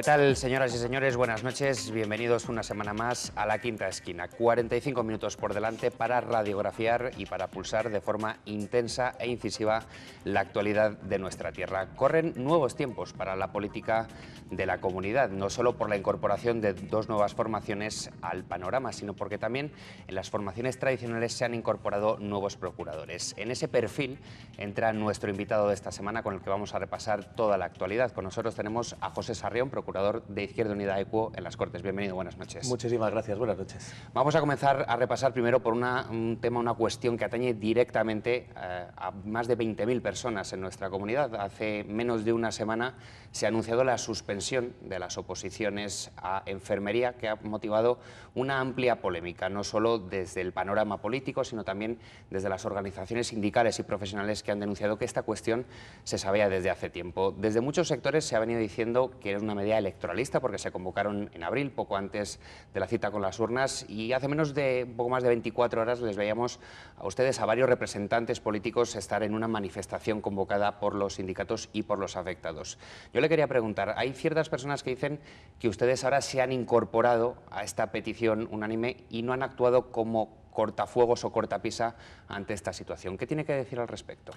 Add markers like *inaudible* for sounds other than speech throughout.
¿Qué tal, señoras y señores? Buenas noches. Bienvenidos una semana más a la quinta esquina. 45 minutos por delante para radiografiar y para pulsar de forma intensa e incisiva la actualidad de nuestra tierra. Corren nuevos tiempos para la política de la comunidad, no solo por la incorporación de dos nuevas formaciones al panorama, sino porque también en las formaciones tradicionales se han incorporado nuevos procuradores. En ese perfil entra nuestro invitado de esta semana con el que vamos a repasar toda la actualidad. Con nosotros tenemos a José Sarrión, procurador de Izquierda Unida Equo en las Cortes. Bienvenido, buenas noches. Muchísimas gracias, buenas noches. Vamos a comenzar a repasar primero por un tema, una cuestión que atañe directamente eh, a más de 20.000 personas en nuestra comunidad. Hace menos de una semana se ha anunciado la suspensión de las oposiciones a enfermería que ha motivado una amplia polémica, no solo desde el panorama político, sino también desde las organizaciones sindicales y profesionales que han denunciado que esta cuestión se sabía desde hace tiempo. Desde muchos sectores se ha venido diciendo que es una medida electoralista porque se convocaron en abril, poco antes de la cita con las urnas, y hace menos de poco más de 24 horas les veíamos a ustedes, a varios representantes políticos, estar en una manifestación convocada por los sindicatos y por los afectados. Yo le quería preguntar, hay ciertas personas que dicen que ustedes ahora se han incorporado a esta petición unánime y no han actuado como cortafuegos o cortapisa ante esta situación. ¿Qué tiene que decir al respecto?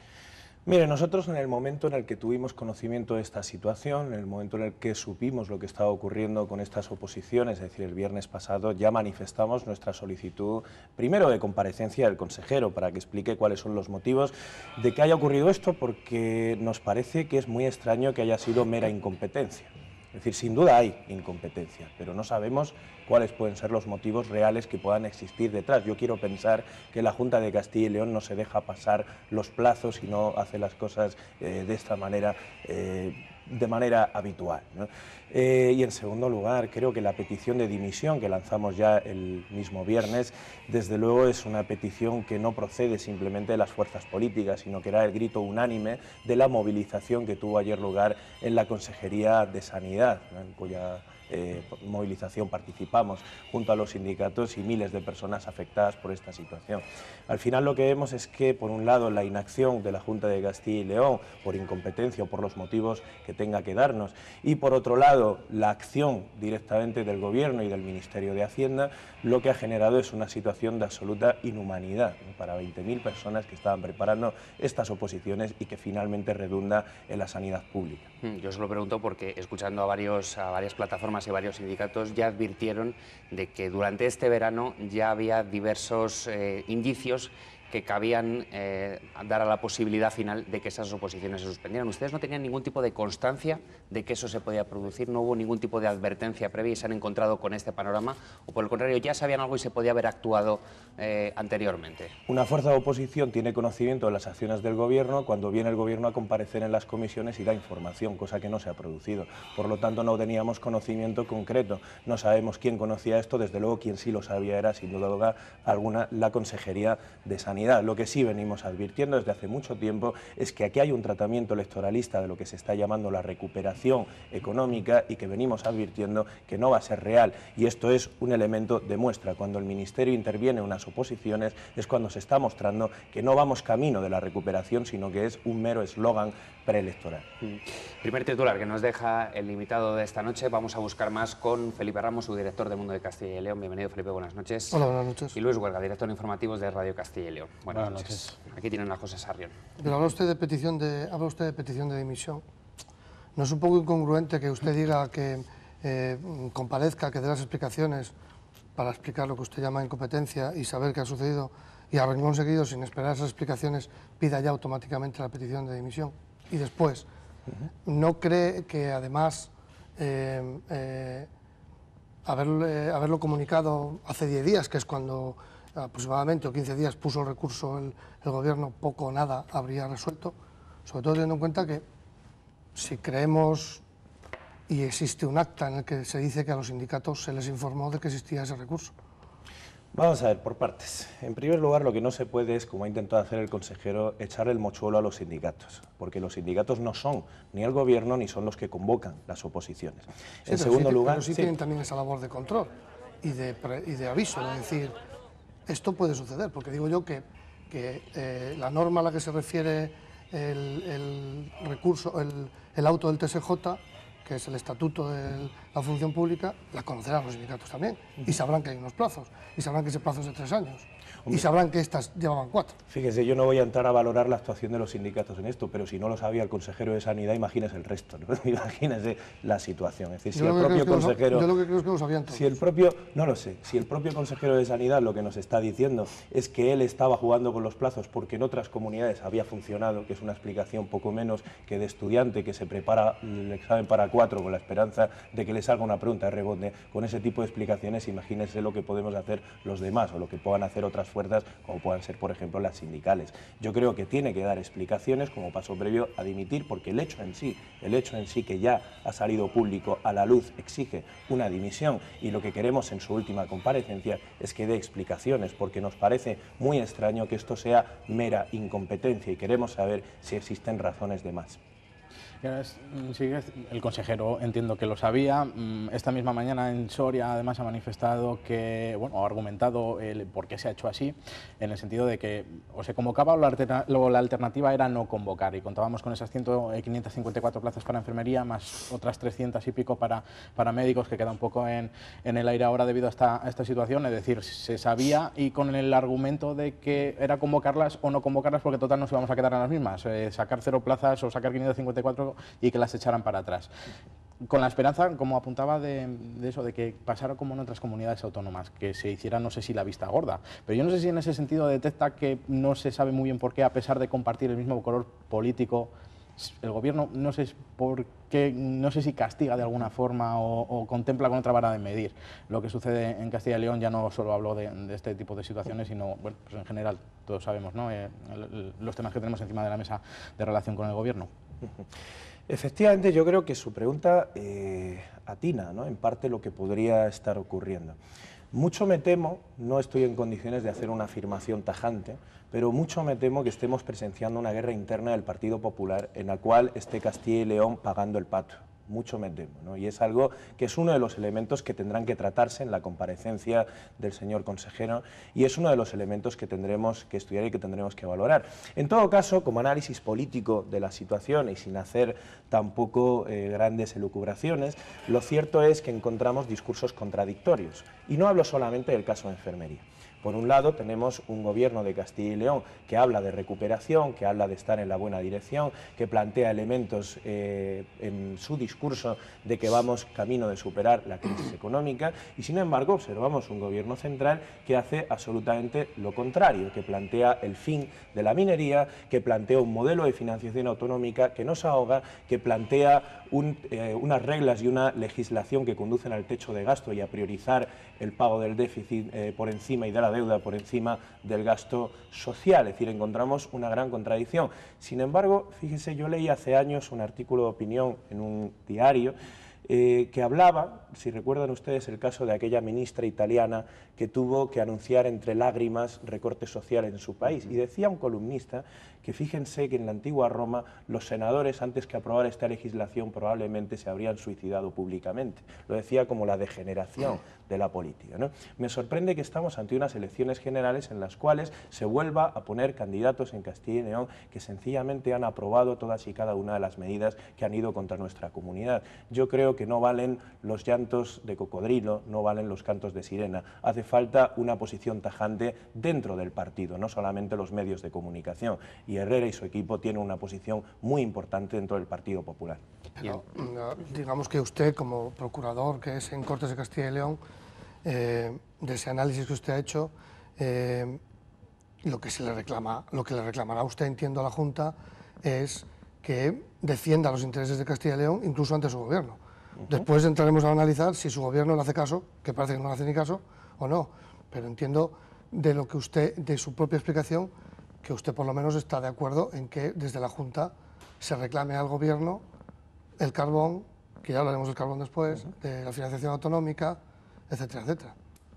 Mire, nosotros en el momento en el que tuvimos conocimiento de esta situación, en el momento en el que supimos lo que estaba ocurriendo con estas oposiciones, es decir, el viernes pasado, ya manifestamos nuestra solicitud, primero de comparecencia del consejero, para que explique cuáles son los motivos de que haya ocurrido esto, porque nos parece que es muy extraño que haya sido mera incompetencia. Es decir, sin duda hay incompetencia, pero no sabemos cuáles pueden ser los motivos reales que puedan existir detrás. Yo quiero pensar que la Junta de Castilla y León no se deja pasar los plazos y no hace las cosas eh, de esta manera. Eh, de manera habitual. Eh, y en segundo lugar, creo que la petición de dimisión que lanzamos ya el mismo viernes, desde luego es una petición que no procede simplemente de las fuerzas políticas, sino que era el grito unánime de la movilización que tuvo ayer lugar en la Consejería de Sanidad, cuya eh, movilización participamos, junto a los sindicatos y miles de personas afectadas por esta situación. Al final lo que vemos es que, por un lado, la inacción de la Junta de Castilla y León, por incompetencia o por los motivos que tenga que darnos, y por otro lado, la acción directamente del Gobierno y del Ministerio de Hacienda, lo que ha generado es una situación de absoluta inhumanidad para 20.000 personas que estaban preparando estas oposiciones y que finalmente redunda en la sanidad pública. Mm, yo se lo pregunto porque escuchando a varias plataformas y varios sindicatos ya advirtieron de que durante este verano ya había diversos eh, indicios que cabían eh, dar a la posibilidad final de que esas oposiciones se suspendieran. Ustedes no tenían ningún tipo de constancia de que eso se podía producir, no hubo ningún tipo de advertencia previa y se han encontrado con este panorama, o por el contrario, ya sabían algo y se podía haber actuado eh, anteriormente. Una fuerza de oposición tiene conocimiento de las acciones del Gobierno cuando viene el Gobierno a comparecer en las comisiones y da información, cosa que no se ha producido. Por lo tanto, no teníamos conocimiento concreto. No sabemos quién conocía esto, desde luego quien sí lo sabía era, sin duda alguna, la Consejería de Sanidad lo que sí venimos advirtiendo desde hace mucho tiempo es que aquí hay un tratamiento electoralista de lo que se está llamando la recuperación económica y que venimos advirtiendo que no va a ser real. Y esto es un elemento de muestra. Cuando el Ministerio interviene en unas oposiciones es cuando se está mostrando que no vamos camino de la recuperación, sino que es un mero eslogan preelectoral. Mm. Primer titular que nos deja el limitado de esta noche. Vamos a buscar más con Felipe Ramos, su director de Mundo de Castilla y León. Bienvenido, Felipe, buenas noches. Hola, buenas noches. Y Luis Huelga, director informativo de Radio Castilla y León. Bueno, Aquí tienen las cosas Sarrión. Pero habla usted de petición de, habla usted de petición de dimisión. ¿No es un poco incongruente que usted diga que eh, comparezca, que dé las explicaciones para explicar lo que usted llama incompetencia y saber qué ha sucedido y a conseguido sin esperar esas explicaciones, pida ya automáticamente la petición de dimisión? Y después, ¿no cree que además eh, eh, haberlo comunicado hace 10 días, que es cuando aproximadamente o 15 días puso el recurso el, gobierno, poco o nada habría resuelto, sobre todo teniendo en cuenta que si creemos y existe un acta en el que se dice que a los sindicatos se les informó de que existía ese recurso. Vamos a ver, por partes. En primer lugar, lo que no se puede es, como ha intentado hacer el consejero, echar el mochuelo a los sindicatos, porque los sindicatos no son ni el gobierno ni son los que convocan las oposiciones. en segundo lugar... Pero sí, tienen también esa labor de control y y de aviso, es decir, esto puede suceder, porque digo yo que, que eh, la norma a la que se refiere el, recurso, el, el, auto del TSJ, que es el estatuto de la función pública, la conocerán los sindicatos también y sabrán que hay unos plazos y sabrán que ese plazo es de tres años y sabrán que estas llevaban cuatro. Fíjese, yo no voy a entrar a valorar la actuación de los sindicatos en esto, pero si no lo sabía el consejero de Sanidad, imagínese el resto, *laughs* imagínese la situación. Es decir, si el propio consejero... Yo lo que creo que lo Si el propio, no lo sé, si el propio consejero de Sanidad lo que nos está diciendo es que él estaba jugando con los plazos porque en otras comunidades había funcionado, que es una explicación poco menos que de estudiante que se prepara el examen para cuatro con la esperanza de que le salga una pregunta de rebote, con ese tipo de explicaciones, imagínese lo que podemos hacer los demás o lo que puedan hacer otras fuerzas, como puedan ser, por ejemplo, las sindicales. Yo creo que tiene que dar explicaciones como paso previo a dimitir, porque el hecho en sí, el hecho en sí que ya ha salido público a la luz, exige una dimisión y lo que queremos en su última comparecencia es que dé explicaciones, porque nos parece muy extraño que esto sea mera incompetencia y queremos saber si existen razones de más. Mm, el consejero entiendo que lo sabía. Mm, esta misma mañana en Soria además ha manifestado que, bueno, ha argumentado el por qué se ha hecho así, en el sentido de que o se convocaba o la, alternativa era no convocar y contábamos con esas 1554 eh, plazas para enfermería más otras 300 y pico para, para médicos que queda un poco en, el aire ahora debido a esta, situación. Es decir, se sabía y con el argumento de que era convocarlas o no convocarlas porque total nos íbamos a quedar en las mismas. Eh, sacar cero plazas o sacar 554 y que las echaran para atrás con la esperanza, como apuntaba, de, eso, de que pasara como en otras comunidades autónomas, que se hiciera, no sé si la vista gorda, pero yo no sé si en ese sentido detecta que no se sabe muy bien por qué, a pesar de compartir el mismo color político, el gobierno no sé por no sé si castiga de alguna forma o, contempla con otra vara de medir lo que sucede en Castilla y León. Ya no solo hablo de, este tipo de situaciones, sino bueno, pues en general todos sabemos ¿no? Eh, los temas que tenemos encima de la mesa de relación con el gobierno. *laughs* Efectivamente, yo creo que su pregunta eh, atina, en parte lo que podría estar ocurriendo. Mucho me temo, no estoy en condiciones de hacer una afirmación tajante, pero mucho me temo que estemos presenciando una guerra interna del Partido Popular en la cual esté Castilla y León pagando el pato mucho me temo. Y es algo que es uno de los elementos que tendrán que tratarse en la comparecencia del señor consejero y es uno de los elementos que tendremos que estudiar y que tendremos que valorar. En todo caso, como análisis político de la situación y sin hacer tampoco eh, grandes elucubraciones, lo cierto es que encontramos discursos contradictorios. Y no hablo solamente del caso de enfermería. Por un lado, tenemos un gobierno de Castilla y León que habla de recuperación, que habla de estar en la buena dirección, que plantea elementos eh, en su discurso de que vamos camino de superar la crisis *clears throat* económica y, sin embargo, observamos un gobierno central que hace absolutamente lo contrario, que plantea el fin de la minería, que plantea un modelo de financiación autonómica que nos ahoga, que plantea eh, unas reglas y una legislación que conducen al techo de gasto y a priorizar el pago del déficit eh, por encima y de la deuda por encima del gasto social. Es decir, encontramos una gran contradicción. Sin embargo, fíjese, yo leí hace años un artículo de opinión en un diario eh, que hablaba, si recuerdan ustedes el caso de aquella ministra italiana que tuvo que anunciar entre lágrimas recorte social en su país. Y decía un columnista que fíjense que en la antigua Roma los senadores antes que aprobar esta legislación probablemente se habrían suicidado públicamente. Lo decía como la degeneración de la política. Me sorprende que estamos ante unas elecciones generales en las cuales se vuelva a poner candidatos en Castilla y León que sencillamente han aprobado todas y cada una de las medidas que han ido contra nuestra comunidad. Yo creo que no valen los llantos de cocodrilo, no valen los cantos de sirena. Hace falta una posición tajante dentro del partido, no solamente los medios de comunicación. Y Herrera y su equipo tienen una posición muy importante dentro del Partido Popular. digamos que usted, como procurador que es en Cortes de Castilla y León, eh, de ese análisis que usted ha hecho, eh, lo que se le reclama, lo que le reclamará usted, entiendo, a la Junta es que defienda los intereses de Castilla y León incluso ante su gobierno. Después entraremos a analizar si su gobierno le hace caso, que parece que no le hace ni caso, o no. Pero entiendo de lo que usted, de su propia explicación, que usted por lo menos está de acuerdo en que desde la Junta se reclame al gobierno el carbón, que ya hablaremos del carbón después, de la financiación autonómica, etcétera, etcétera.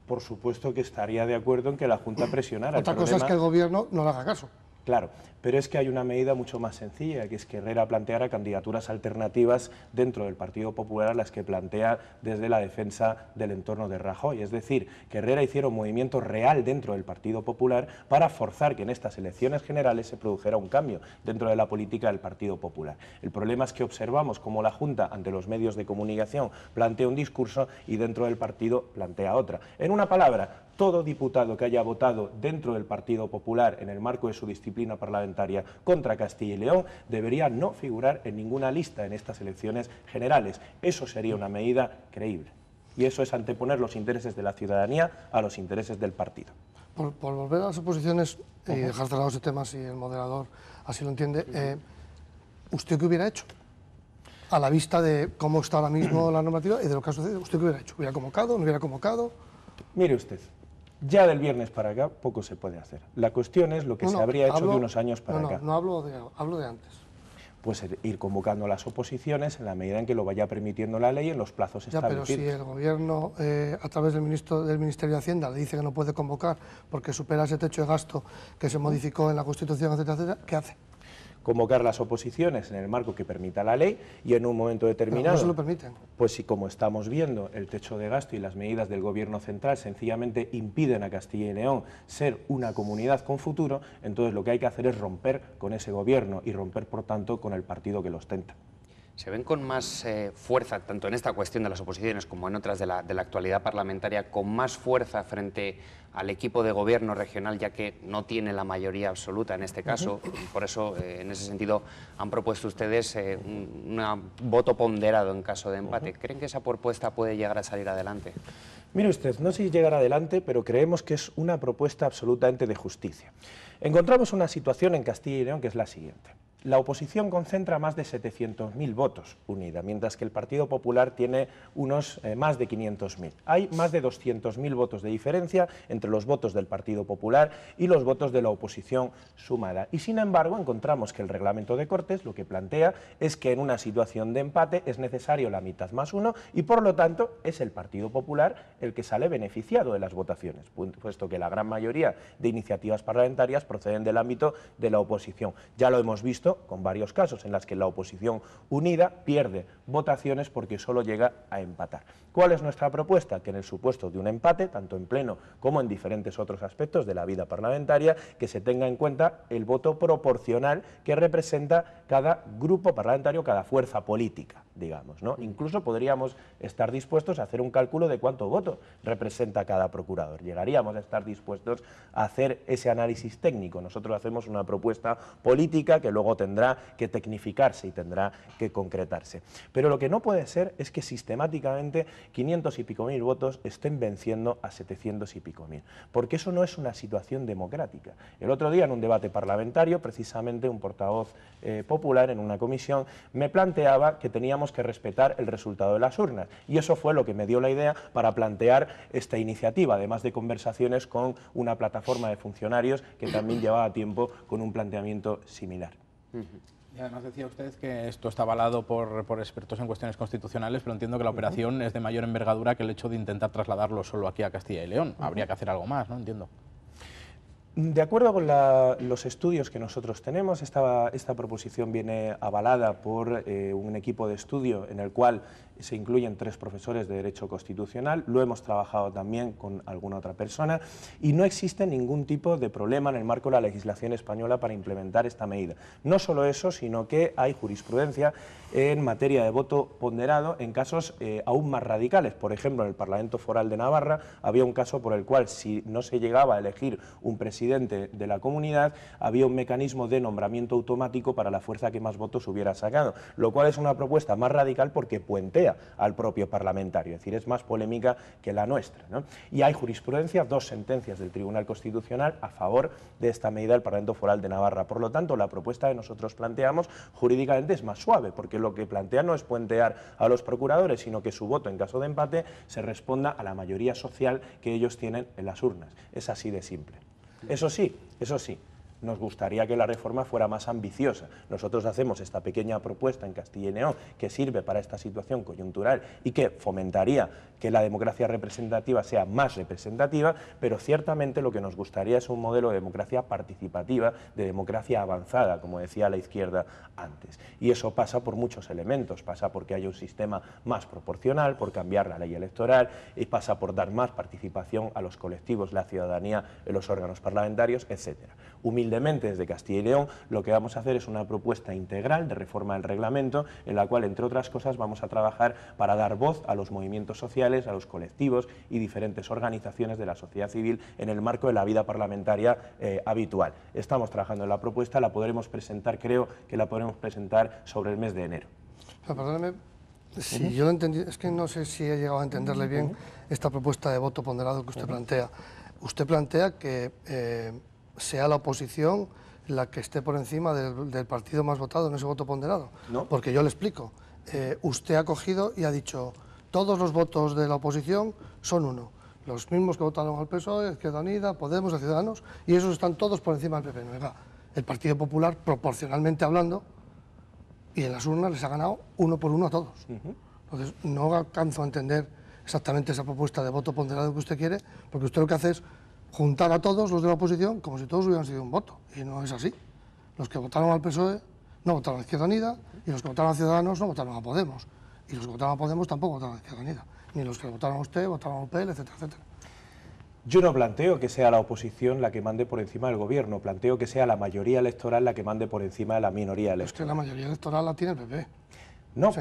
Por supuesto que estaría de acuerdo en que la Junta presionara. Otra cosa es que el gobierno no le haga caso. Claro, pero es que hay una medida mucho más sencilla, que es que Herrera planteara candidaturas alternativas dentro del Partido Popular a las que plantea desde la defensa del entorno de Rajoy. Es decir, que Herrera hiciera un movimiento real dentro del Partido Popular para forzar que en estas elecciones generales se produjera un cambio dentro de la política del Partido Popular. El problema es que observamos cómo la Junta, ante los medios de comunicación, plantea un discurso y dentro del partido plantea otra. En una palabra, todo diputado que haya votado dentro del Partido Popular en el marco de su disciplina parlamentaria contra Castilla y León debería no figurar en ninguna lista en estas elecciones generales. Eso sería una medida creíble. Y eso es anteponer los intereses de la ciudadanía a los intereses del partido. Por, volver a las oposiciones y eh, dejar dejar lado ese tema si el moderador así lo entiende, eh, ¿usted qué hubiera hecho? a la vista de cómo está ahora mismo *clears throat* la normativa y de lo que ha sucedido. ¿Usted qué hubiera hecho? ¿Hubiera convocado? ¿No hubiera convocado? Mire usted, ya del viernes para acá poco se puede hacer. La cuestión es lo que se habría hecho de unos años para no, acá. No, no hablo de, hablo de antes. Pues ir convocando las oposiciones en la medida en que lo vaya permitiendo la ley en los plazos ya, Pero si el gobierno, eh, a través del, ministro, del Ministerio de Hacienda, le dice que no puede convocar porque supera ese techo de gasto que se modificó en la Constitución, etcétera, etcétera, ¿qué hace? convocar las oposiciones en el marco que permita la ley y en un momento determinado... no se lo permiten. Pues si como estamos viendo, el techo de gasto y las medidas del gobierno central sencillamente impiden a Castilla y León ser una comunidad con futuro, entonces lo que hay que hacer es romper con ese gobierno y romper, por tanto, con el partido que lo ostenta se ven con más eh, fuerza, tanto en esta cuestión de las oposiciones como en otras de la, actualidad parlamentaria, con más fuerza frente al equipo de gobierno regional, ya que no tiene la mayoría absoluta en este caso. por eso, eh, en ese sentido, han propuesto ustedes eh, un, voto ponderado en caso de empate. ¿Creen que esa propuesta puede llegar a salir adelante? Mire usted, no sé si llegará adelante, pero creemos que es una propuesta absolutamente de justicia. Encontramos una situación en Castilla y León que es la siguiente la oposición concentra más de 700.000 votos unidas... mientras que el Partido Popular tiene unos eh, más de 500.000. Hay más de 200.000 votos de diferencia entre los votos del Partido Popular y los votos de la oposición sumada. Y sin embargo, encontramos que el reglamento de Cortes lo que plantea es que en una situación de empate es necesario la mitad más uno y por lo tanto es el Partido Popular el que sale beneficiado de las votaciones, puesto que la gran mayoría de iniciativas parlamentarias proceden del ámbito de la oposición. Ya lo hemos visto con varios casos en las que la oposición unida pierde votaciones porque solo llega a empatar. ¿Cuál es nuestra propuesta? Que en el supuesto de un empate, tanto en pleno como en diferentes otros aspectos de la vida parlamentaria, que se tenga en cuenta el voto proporcional que representa cada grupo parlamentario, cada fuerza política digamos. ¿no? Incluso podríamos estar dispuestos a hacer un cálculo de cuánto voto representa cada procurador. Llegaríamos a estar dispuestos a hacer ese análisis técnico. Nosotros hacemos una propuesta política que luego tendrá que tecnificarse y tendrá que concretarse. Pero lo que no puede ser es que sistemáticamente 500 y pico mil votos estén venciendo a 700 y pico mil, porque eso no es una situación democrática. El otro día en un debate parlamentario, precisamente un portavoz eh, popular en una comisión me planteaba que teníamos que respetar el resultado de las urnas. Y eso fue lo que me dio la idea para plantear esta iniciativa, además de conversaciones con una plataforma de funcionarios que también llevaba tiempo con un planteamiento similar. además decía usted que esto está avalado por, por, expertos en cuestiones constitucionales, pero entiendo que la operación es de mayor envergadura que el hecho de intentar trasladarlo solo aquí a Castilla y León. Habría que hacer algo más, ¿no? Entiendo. De acuerdo con los estudios que nosotros tenemos, esta, esta proposición viene avalada por eh, un equipo de estudio en el cual se incluyen tres profesores de Derecho Constitucional, lo hemos trabajado también con alguna otra persona y no existe ningún tipo de problema en el marco de la legislación española para implementar esta medida. No solo eso, sino que hay jurisprudencia en materia de voto ponderado en casos eh, aún más radicales. Por ejemplo, en el Parlamento Foral de Navarra había un caso por el cual si no se llegaba a elegir un presidente de la comunidad, había un mecanismo de nombramiento automático para la fuerza que más votos hubiera sacado, lo cual es una propuesta más radical porque puente al propio parlamentario. Es decir, es más polémica que la nuestra. Y hay jurisprudencia, dos sentencias del Tribunal Constitucional a favor de esta medida del Parlamento Foral de Navarra. Por lo tanto, la propuesta que nosotros planteamos jurídicamente es más suave, porque lo que plantea no es puentear a los procuradores, sino que su voto en caso de empate se responda a la mayoría social que ellos tienen en las urnas. Es así de simple. Eso sí, eso sí, nos gustaría que la reforma fuera más ambiciosa. Nosotros hacemos esta pequeña propuesta en Castilla y León que sirve para esta situación coyuntural y que fomentaría que la democracia representativa sea más representativa, pero ciertamente lo que nos gustaría es un modelo de democracia participativa, de democracia avanzada, como decía la izquierda antes. Y eso pasa por muchos elementos, pasa porque haya un sistema más proporcional, por cambiar la ley electoral, y pasa por dar más participación a los colectivos, la ciudadanía, los órganos parlamentarios, etc humildemente desde Castilla y León, lo que vamos a hacer es una propuesta integral de reforma del reglamento, en la cual, entre otras cosas, vamos a trabajar para dar voz a los movimientos sociales, a los colectivos y diferentes organizaciones de la sociedad civil en el marco de la vida parlamentaria eh, habitual. Estamos trabajando en la propuesta, la podremos presentar, creo que la podremos presentar sobre el mes de enero. Perdóname, yo lo entendí, es que no sé si he llegado a entenderle bien esta propuesta de voto ponderado que usted plantea. Usted plantea que eh, sea la oposición la que esté por encima del, partido más votado en ese voto ponderado. Porque yo le explico, eh, usted ha cogido y ha dicho, todos los votos de la oposición son uno. Los mismos que votaron al PSOE, Izquierda Unida, Podemos, a Ciudadanos, y esos están todos por encima del PP. el Partido Popular, proporcionalmente hablando, y en las urnas les ha ganado uno por uno a todos. Entonces, no alcanzo a entender exactamente esa propuesta de voto ponderado que usted quiere, porque usted lo que hace es juntar a todos los de la oposición como si todos hubieran sido un voto. Y no es así. Los que votaron al PSOE no votaron a Izquierda Unida y los que votaron a Ciudadanos no votaron a Podemos. Y los que votaron a Podemos tampoco votaron a Izquierda Unida. Ni los que votaron a usted votaron al UPL, etcétera, etcétera. Yo no planteo que sea la oposición la que mande por encima del gobierno, planteo que sea la mayoría electoral la que mande por encima de la minoría electoral. usted la mayoría electoral la tiene el PP. No,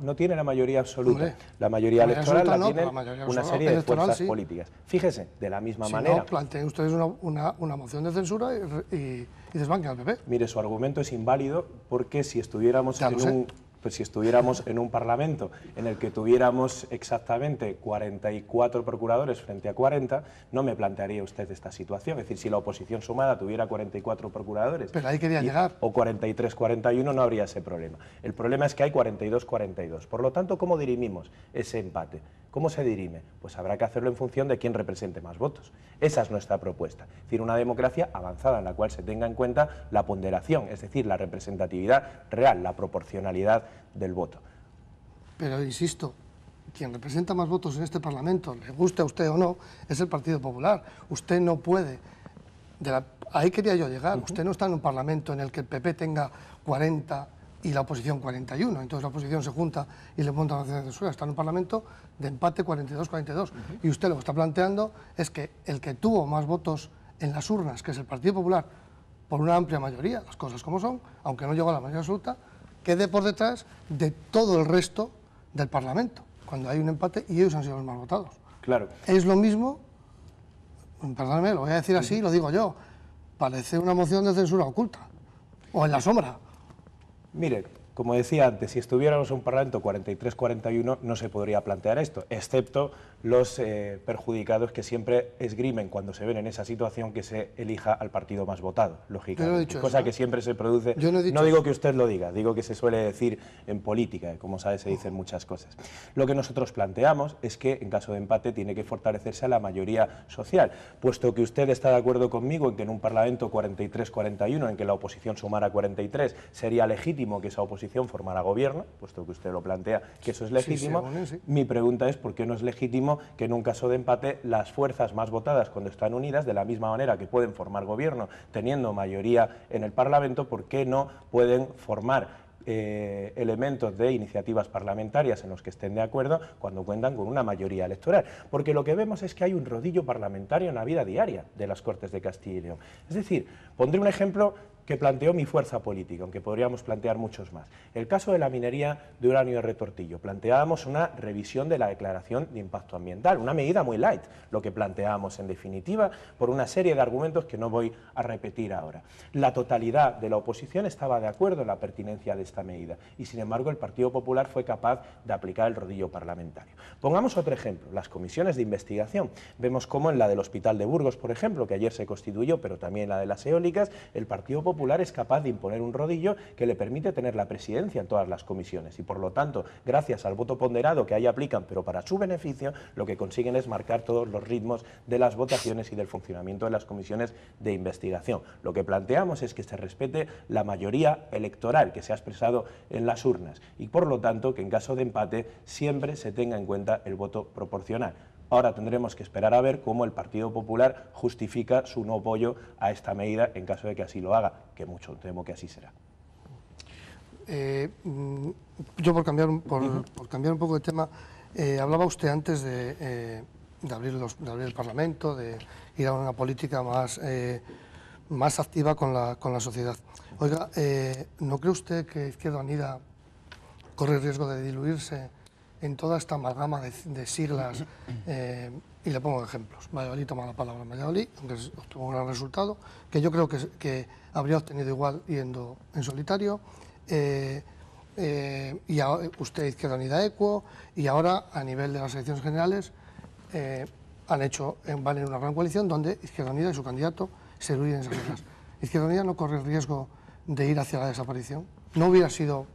No, tiene la mayoría absoluta. la mayoría electoral la, tiene una serie de fuerzas políticas. Fíjese, de la misma manera. No, planteen ustedes una, moción de censura y, y, al PP. Mire, su argumento es inválido porque si estuviéramos en un pues si estuviéramos en un Parlamento en el que tuviéramos exactamente 44 procuradores frente a 40, no me plantearía usted esta situación. Es decir, si la oposición sumada tuviera 44 procuradores... Pero ahí quería llegar. O 43, 41, no habría ese problema. El problema es que hay 42, 42. Por lo tanto, ¿cómo dirimimos ese empate? ¿Cómo se dirime? Pues habrá que hacerlo en función de quién represente más votos. Esa es nuestra propuesta. Es decir, una democracia avanzada en la cual se tenga en cuenta la ponderación, es decir, la representatividad real, la proporcionalidad del voto. Pero insisto, quien representa más votos en este Parlamento, le guste a usted o no, es el Partido Popular. Usted no puede. Ahí quería yo llegar. Usted no está en un Parlamento en el que el PP tenga 40 y la oposición 41. Entonces la oposición se junta y le monta la moción de censura. Está en un Parlamento de empate 42-42. Y usted lo que está planteando es que el que tuvo más votos en las urnas, que es el Partido Popular, por una amplia mayoría, las cosas como son, aunque no llegó a la mayoría absoluta, quede por detrás de todo el resto del Parlamento, cuando hay un empate y ellos han sido los más votados. Claro. Es lo mismo, perdóneme, lo voy a decir así, lo digo yo, parece una moción de censura oculta, o en la sombra. Mire, como decía antes, si estuviéramos en un Parlamento 43-41 no se podría plantear esto, excepto los eh, perjudicados que siempre esgrimen cuando se ven en esa situación que se elija al partido más votado, lógicamente. cosa que ¿eh? siempre se produce. Yo no, digo que usted lo diga, digo que se suele decir en política, como sabe se dicen muchas cosas. Lo que nosotros planteamos es que en caso de empate tiene que fortalecerse a la mayoría social, puesto que usted está de acuerdo conmigo en que en un Parlamento 43-41, en que la oposición sumara 43, sería legítimo que esa oposición formara gobierno, puesto que usted lo plantea que eso es legítimo. Mi pregunta es por qué no es legítimo que en un caso de empate las fuerzas más votadas cuando están unidas, de la misma manera que pueden formar gobierno teniendo mayoría en el Parlamento, ¿por qué no pueden formar eh, elementos de iniciativas parlamentarias en los que estén de acuerdo cuando cuentan con una mayoría electoral. Porque lo que vemos es que hay un rodillo parlamentario en la vida diaria de las Cortes de Castilla y León. Es decir, pondré un ejemplo que planteó mi fuerza política, aunque podríamos plantear muchos más. El caso de la minería de uranio de retortillo. Planteábamos una revisión de la declaración de impacto ambiental, una medida muy light, lo que planteábamos en definitiva por una serie de argumentos que no voy a repetir ahora. La totalidad de la oposición estaba de acuerdo en la pertinencia de esta medida y sin embargo el Partido Popular fue capaz de aplicar el rodillo parlamentario. Pongamos otro ejemplo, las comisiones de investigación. Vemos cómo en la del Hospital de Burgos, por ejemplo, que ayer se constituyó, pero también en la de las eólicas, el Partido Popular es capaz de imponer un rodillo que le permite tener la presidencia en todas las comisiones y por lo tanto, gracias al voto ponderado que ahí aplican, pero para su beneficio, lo que consiguen es marcar todos los ritmos de las votaciones y del funcionamiento de las comisiones de investigación. Lo que planteamos es que se respete la mayoría electoral que se ha expresado en las urnas y por lo tanto que en caso de empate siempre se tenga en cuenta el voto proporcional. Ahora tendremos que esperar a ver cómo el Partido Popular justifica su no apoyo a esta medida en caso de que así lo haga, que mucho temo que así será. Eh, mm, yo por cambiar, por, cambiar un poco de tema, eh, hablaba usted antes eh, de, abrir el Parlamento, de ir a una política más, activa con la, con la sociedad. Oiga, ¿no cree usted que Izquierda Unida corre el riesgo de diluirse en toda esta amalgama de, siglas, eh, y le pongo ejemplos. Valladolid toma la palabra en Valladolid, obtuvo un gran resultado, que yo creo que, habría obtenido igual yendo en solitario. Eh, eh, y usted Izquierda Unida Equo, y ahora a nivel de las elecciones generales han hecho, en en una gran coalición donde Izquierda Unida y su candidato se huyen en esas cosas... Izquierda Unida no corre el riesgo de ir hacia la desaparición. ¿No hubiera sido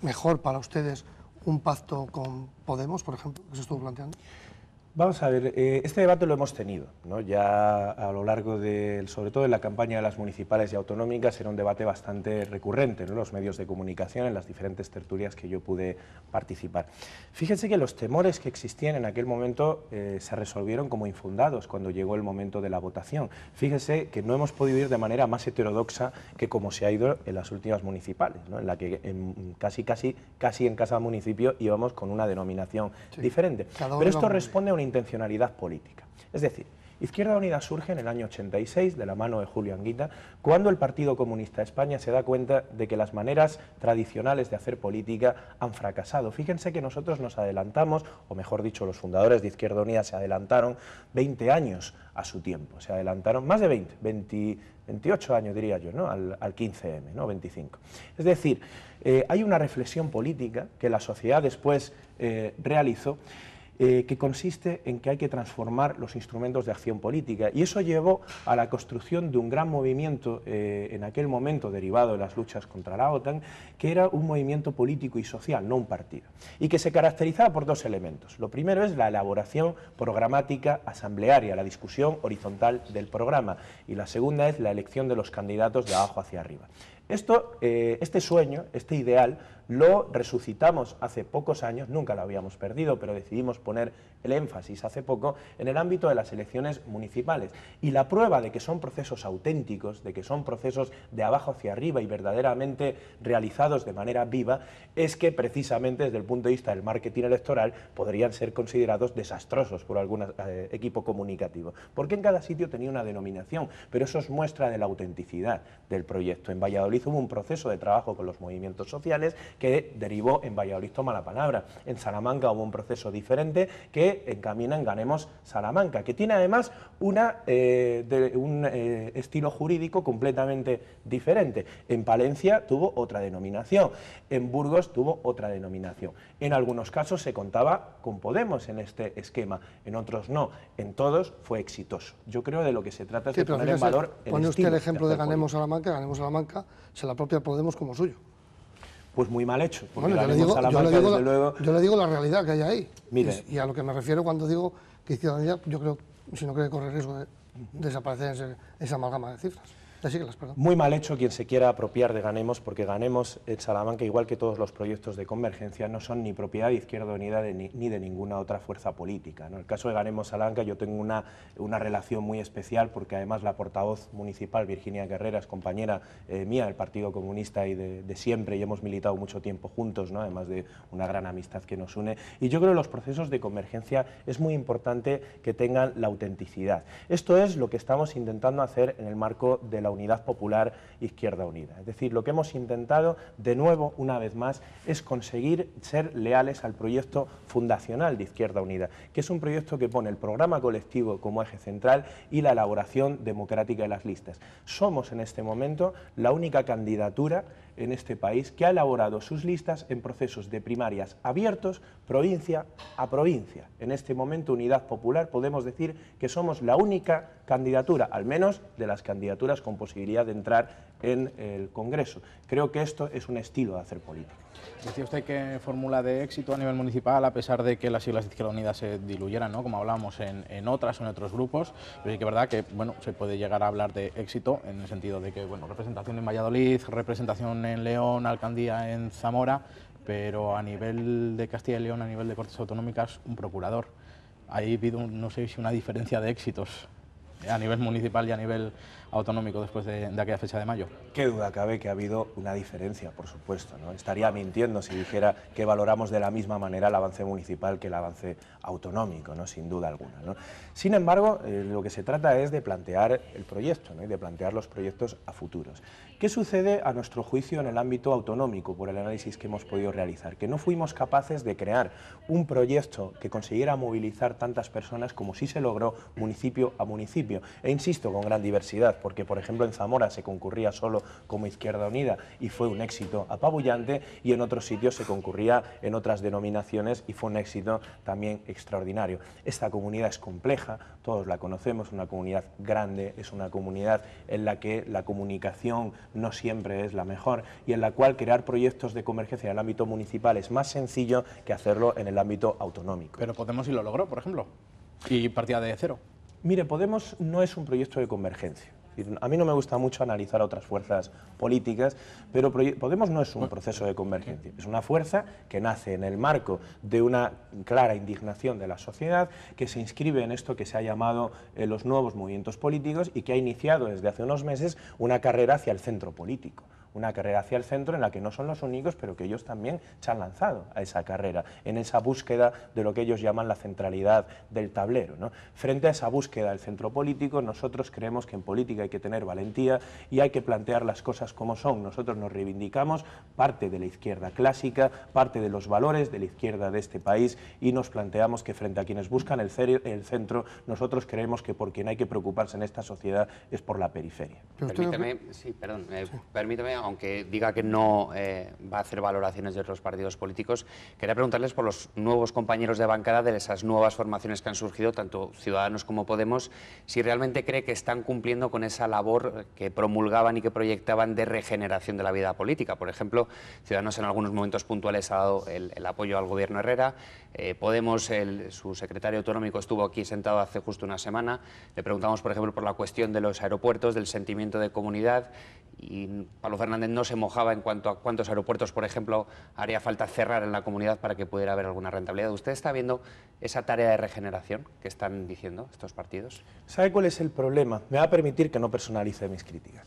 mejor para ustedes un pacto con Podemos, por ejemplo, que se estuvo planteando? Vamos a ver, eh, este debate lo hemos tenido, ¿no? ya a lo largo de, sobre todo en la campaña de las municipales y autonómicas, era un debate bastante recurrente en ¿no? los medios de comunicación, en las diferentes tertulias que yo pude participar. Fíjense que los temores que existían en aquel momento eh, se resolvieron como infundados cuando llegó el momento de la votación. Fíjense que no hemos podido ir de manera más heterodoxa que como se ha ido en las últimas municipales, ¿no? en la que en casi, casi, casi en casa municipio íbamos con una denominación diferente. Pero esto responde a una intencionalidad política. Es decir, Izquierda Unida surge en el año 86, de la mano de Julio Anguita, cuando el Partido Comunista de España se da cuenta de que las maneras tradicionales de hacer política han fracasado. Fíjense que nosotros nos adelantamos, o mejor dicho, los fundadores de Izquierda Unida se adelantaron 20 años a su tiempo, se adelantaron más de 20, 28 años diría yo, ¿no? al, 15M, ¿no? 25. Es decir, eh, hay una reflexión política que la sociedad después eh, realizó eh, que consiste en que hay que transformar los instrumentos de acción política. Y eso llevó a la construcción de un gran movimiento eh, en aquel momento derivado de las luchas contra la OTAN, que era un movimiento político y social, no un partido, y que se caracterizaba por dos elementos. Lo primero es la elaboración programática asamblearia, la discusión horizontal del programa, y la segunda es la elección de los candidatos de abajo hacia arriba. Esto, eh, este sueño, este ideal, lo resucitamos hace pocos años, nunca lo habíamos perdido, pero decidimos poner el énfasis hace poco en el ámbito de las elecciones municipales. Y la prueba de que son procesos auténticos, de que son procesos de abajo hacia arriba y verdaderamente realizados de manera viva, es que precisamente desde el punto de vista del marketing electoral podrían ser considerados desastrosos por algún eh, equipo comunicativo. Porque en cada sitio tenía una denominación, pero eso es muestra de la autenticidad del proyecto. En Valladolid hubo un proceso de trabajo con los movimientos sociales que derivó en Valladolid toma la palabra. En Salamanca hubo un proceso diferente que encamina en Ganemos Salamanca, que tiene además una, eh, de, un eh, estilo jurídico completamente diferente. En Palencia tuvo otra denominación, en Burgos tuvo otra denominación. En algunos casos se contaba con Podemos en este esquema, en otros no. En todos fue exitoso. Yo creo de lo que se trata es de poner en valor el Pone usted el ejemplo de, de Ganemos Salamanca, Ganemos Salamanca se la propia Podemos como suyo pues muy mal hecho. yo le, digo, la, realidad que hay ahí. Y, a lo que me refiero cuando digo que Ciudadanía, yo creo, si no quiere correr riesgo de desaparecer esa amalgama de cifras. Muy mal hecho quien se quiera apropiar de Ganemos, porque Ganemos Salamanca, igual que todos los proyectos de convergencia, no son ni propiedad de Izquierda Unida ni, de ninguna otra fuerza política. En el caso de Ganemos Salamanca yo tengo una, una relación muy especial, porque además la portavoz municipal, Virginia Guerrera, es compañera eh, mía del Partido Comunista y de, siempre, y hemos militado mucho tiempo juntos, además de una gran amistad que nos une. Y yo creo que los procesos de convergencia es muy importante que tengan la autenticidad. Esto es lo que estamos intentando hacer en el marco de la la Unidad Popular Izquierda Unida. Es decir, lo que hemos intentado, de nuevo, una vez más, es conseguir ser leales al proyecto fundacional de Izquierda Unida, que es un proyecto que pone el programa colectivo como eje central y la elaboración democrática de las listas. Somos en este momento la única candidatura en este país que ha elaborado sus listas en procesos de primarias abiertos provincia a provincia. En este momento Unidad Popular podemos decir que somos la única candidatura, al menos de las candidaturas con posibilidad de entrar en el Congreso. Creo que esto es un estilo de hacer política. Decía usted que fórmula de éxito a nivel municipal, a pesar de que las siglas de Izquierda Unida se diluyeran, como hablábamos en, otras o en otros grupos, pero sí que es verdad que bueno, se puede llegar a hablar de éxito en el sentido de que bueno, representación en Valladolid, representación en León, alcaldía en Zamora, pero a nivel de Castilla y León, a nivel de Cortes Autonómicas, un procurador. Ahí ha habido, no sé si una diferencia de éxitos a nivel municipal y a nivel autonómico después de, aquella fecha de mayo. Qué duda cabe que ha habido una diferencia, por supuesto. ¿no? Estaría mintiendo si dijera que valoramos de la misma manera el avance municipal que el avance autonómico, ¿no? sin duda alguna. Sin embargo, eh, lo que se trata es de plantear el proyecto y de plantear los proyectos a futuros. ¿Qué sucede a nuestro juicio en el ámbito autonómico por el análisis que hemos podido realizar? Que no fuimos capaces de crear un proyecto que consiguiera movilizar tantas personas como si se logró municipio a municipio. E insisto, con gran diversidad porque por ejemplo en Zamora se concurría solo como Izquierda Unida y fue un éxito apabullante y en otros sitios se concurría en otras denominaciones y fue un éxito también extraordinario. Esta comunidad es compleja, todos la conocemos, una comunidad grande, es una comunidad en la que la comunicación no siempre es la mejor y en la cual crear proyectos de convergencia en el ámbito municipal es más sencillo que hacerlo en el ámbito autonómico. Pero Podemos y lo logró, por ejemplo, y partía de cero. Mire, Podemos no es un proyecto de convergencia a mí no me gusta mucho analizar otras fuerzas políticas, pero Podemos no es un proceso de convergencia, es una fuerza que nace en el marco de una clara indignación de la sociedad, que se inscribe en esto que se ha llamado eh, los nuevos movimientos políticos y que ha iniciado desde hace unos meses una carrera hacia el centro político una carrera hacia el centro en la que no son los únicos, pero que ellos también se han lanzado a esa carrera, en esa búsqueda de lo que ellos llaman la centralidad del tablero. ¿no? Frente a esa búsqueda del centro político, nosotros creemos que en política hay que tener valentía y hay que plantear las cosas como son. Nosotros nos reivindicamos parte de la izquierda clásica, parte de los valores de la izquierda de este país y nos planteamos que frente a quienes buscan el, centro, nosotros creemos que por quien hay que preocuparse en esta sociedad es por la periferia. Permítame, sí, perdón, eh, permítame aunque diga que no eh, va a hacer valoraciones de otros partidos políticos, quería preguntarles por los nuevos compañeros de bancada de esas nuevas formaciones que han surgido, tanto Ciudadanos como Podemos, si realmente cree que están cumpliendo con esa labor que promulgaban y que proyectaban de regeneración de la vida política. Por ejemplo, Ciudadanos en algunos momentos puntuales ha dado el, apoyo al gobierno Herrera, eh, Podemos, su secretario autonómico estuvo aquí sentado hace justo una semana, le preguntamos, por ejemplo, por la cuestión de los aeropuertos, del sentimiento de comunidad, y Pablo Fernández no se mojaba en cuanto a cuántos aeropuertos, por ejemplo, haría falta cerrar en la comunidad para que pudiera haber alguna rentabilidad. ¿Usted está viendo esa tarea de regeneración que están diciendo estos partidos? ¿Sabe cuál es el problema? Me va a permitir que no personalice mis críticas.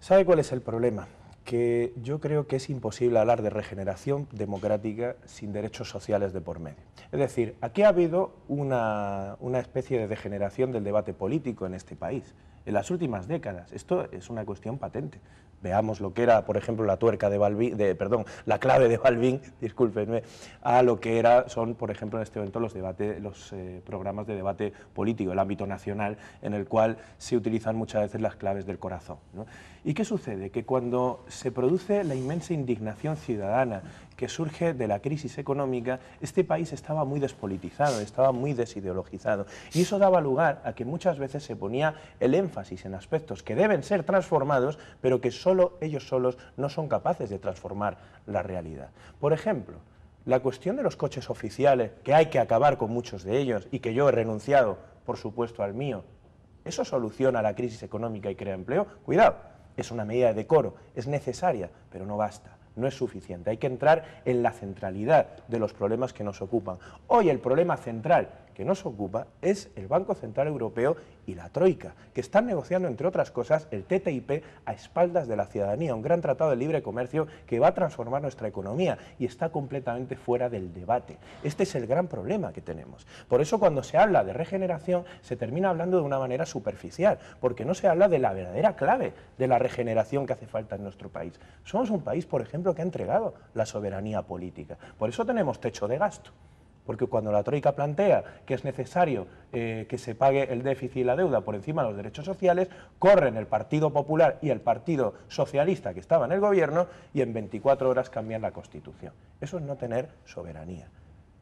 ¿Sabe cuál es el problema? Que yo creo que es imposible hablar de regeneración democrática sin derechos sociales de por medio. Es decir, aquí ha habido una, una especie de degeneración del debate político en este país en las últimas décadas. Esto es una cuestión patente veamos lo que era, por ejemplo, la tuerca de Balvin, perdón, la clave de Balvin, *laughs* discúlpenme, a lo que era, son, por ejemplo, en este momento los, debates, los eh, programas de debate político, el ámbito nacional, en el cual se utilizan muchas veces las claves del corazón. ¿Y qué sucede? Que cuando se produce la inmensa indignación ciudadana que surge de la crisis económica, este país estaba muy despolitizado, estaba muy desideologizado. Y eso daba lugar a que muchas veces se ponía el énfasis en aspectos que deben ser transformados, pero que solo ellos solos no son capaces de transformar la realidad. Por ejemplo, la cuestión de los coches oficiales, que hay que acabar con muchos de ellos y que yo he renunciado, por supuesto, al mío, ¿eso soluciona la crisis económica y crea empleo? Cuidado, es una medida de decoro, es necesaria, pero no basta no es suficiente. Hay que entrar en la centralidad de los problemas que nos ocupan. Hoy el problema central que nos ocupa es el Banco Central Europeo y la Troika, que están negociando, entre otras cosas, el TTIP a espaldas de la ciudadanía, un gran tratado de libre comercio que va a transformar nuestra economía y está completamente fuera del debate. Este es el gran problema que tenemos. Por eso cuando se habla de regeneración se termina hablando de una manera superficial, porque no se habla de la verdadera clave de la regeneración que hace falta en nuestro país. Somos un país, por ejemplo, que ha entregado la soberanía política. Por eso tenemos techo de gasto. Porque cuando la Troika plantea que es necesario eh, que se pague el déficit y la deuda por encima de los derechos sociales, corren el Partido Popular y el Partido Socialista que estaba en el gobierno y en 24 horas cambian la Constitución. Eso es no tener soberanía.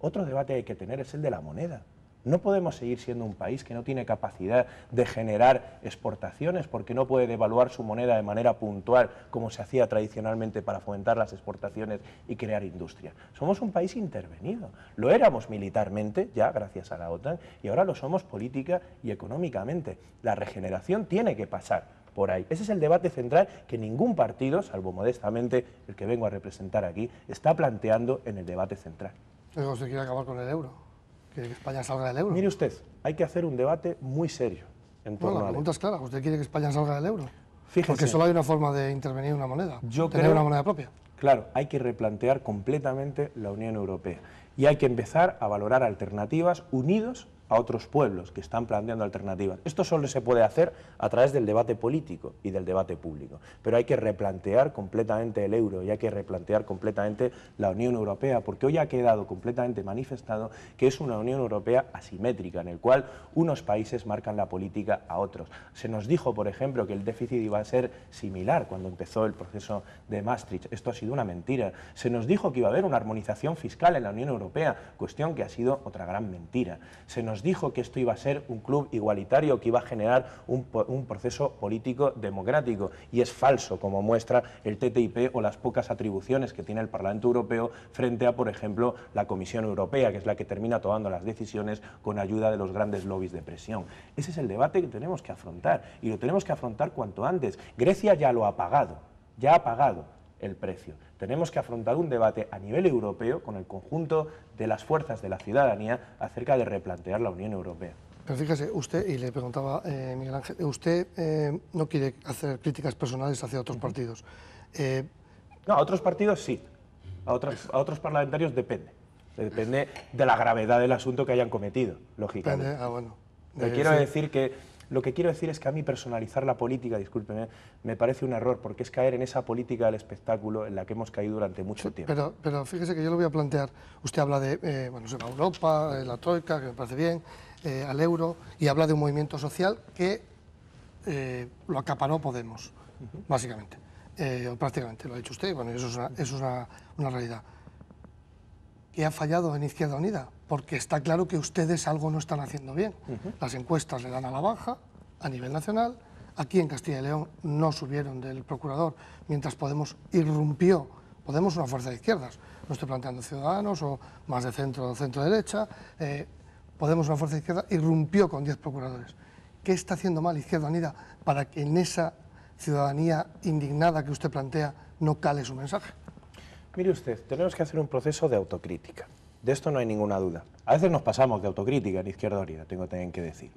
Otro debate que hay que tener es el de la moneda. No podemos seguir siendo un país que no tiene capacidad de generar exportaciones porque no puede devaluar su moneda de manera puntual como se hacía tradicionalmente para fomentar las exportaciones y crear industria. Somos un país intervenido. Lo éramos militarmente, ya gracias a la OTAN, y ahora lo somos política y económicamente. La regeneración tiene que pasar por ahí. Ese es el debate central que ningún partido, salvo modestamente el que vengo a representar aquí, está planteando en el debate central. se quiere acabar con el euro que España salga del euro. Mire usted, hay que hacer un debate muy serio en torno a la pregunta es clara. ¿Usted quiere que España salga del euro? Fíjese. Porque solo hay una forma de intervenir en una moneda. Yo tener una moneda propia. Claro, hay que replantear completamente la Unión Europea y hay que empezar a valorar alternativas unidos a otros pueblos que están planteando alternativas. Esto solo se puede hacer a través del debate político y del debate público, pero hay que replantear completamente el euro y hay que replantear completamente la Unión Europea, porque hoy ha quedado completamente manifestado que es una Unión Europea asimétrica, en el cual unos países marcan la política a otros. Se nos dijo, por ejemplo, que el déficit iba a ser similar cuando empezó el proceso de Maastricht. Esto ha sido una mentira. Se nos dijo que iba a haber una armonización fiscal en la Unión Europea, cuestión que ha sido otra gran mentira nos dijo que esto iba a ser un club igualitario, que iba a generar un, proceso político democrático. Y es falso, como muestra el TTIP o las pocas atribuciones que tiene el Parlamento Europeo frente a, por ejemplo, la Comisión Europea, que es la que termina tomando las decisiones con ayuda de los grandes lobbies de presión. Ese es el debate que tenemos que afrontar y lo tenemos que afrontar cuanto antes. Grecia ya lo ha pagado, ya ha pagado el precio. Tenemos que afrontar un debate a nivel europeo con el conjunto de las fuerzas de la ciudadanía acerca de replantear la Unión Europea. Pero fíjese, usted, y le preguntaba eh, Miguel Ángel, usted eh, no quiere hacer críticas personales hacia otros partidos. Eh, no, a otros partidos sí, a otros, parlamentarios depende. Depende de la gravedad del asunto que hayan cometido, lógicamente. Ah, bueno. Le quiero decir que lo que quiero decir es que a mí personalizar la política, discúlpeme, me parece un error, porque es caer en esa política del espectáculo en la que hemos caído durante mucho tiempo. Pero, fíjese que yo lo voy a plantear, usted habla de, eh, bueno, se Europa, de eh, la Troika, que me parece bien, eh, al euro, y habla de un movimiento social que lo acaparó Podemos, básicamente, prácticamente, lo ha dicho usted, y bueno, eso es una, una realidad. ¿Qué ha fallado en Izquierda Unida? porque está claro que ustedes algo no están haciendo bien. Las encuestas le dan a la baja a nivel nacional, aquí en Castilla y León no subieron del procurador, mientras Podemos irrumpió, Podemos una fuerza de izquierdas, no estoy planteando Ciudadanos o más de centro o centro derecha, eh, Podemos una fuerza de izquierda irrumpió con 10 procuradores. ¿Qué está haciendo mal Izquierda Unida para que en esa ciudadanía indignada que usted plantea no cale su mensaje? Mire usted, tenemos que hacer un proceso de autocrítica. De esto no hay ninguna duda. A veces nos pasamos de autocrítica en izquierda Unida... tengo también que decir.